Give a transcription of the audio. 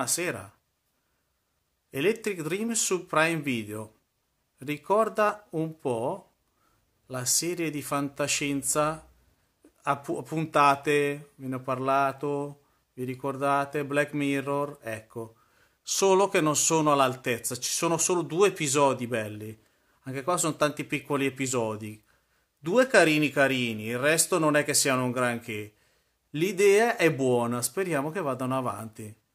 Buonasera. Electric Dream su Prime Video. Ricorda un po' la serie di fantascienza a puntate, ve ne ho parlato, vi ricordate Black Mirror? Ecco, solo che non sono all'altezza, ci sono solo due episodi belli. Anche qua sono tanti piccoli episodi. Due carini carini, il resto non è che siano un granché. L'idea è buona, speriamo che vadano avanti.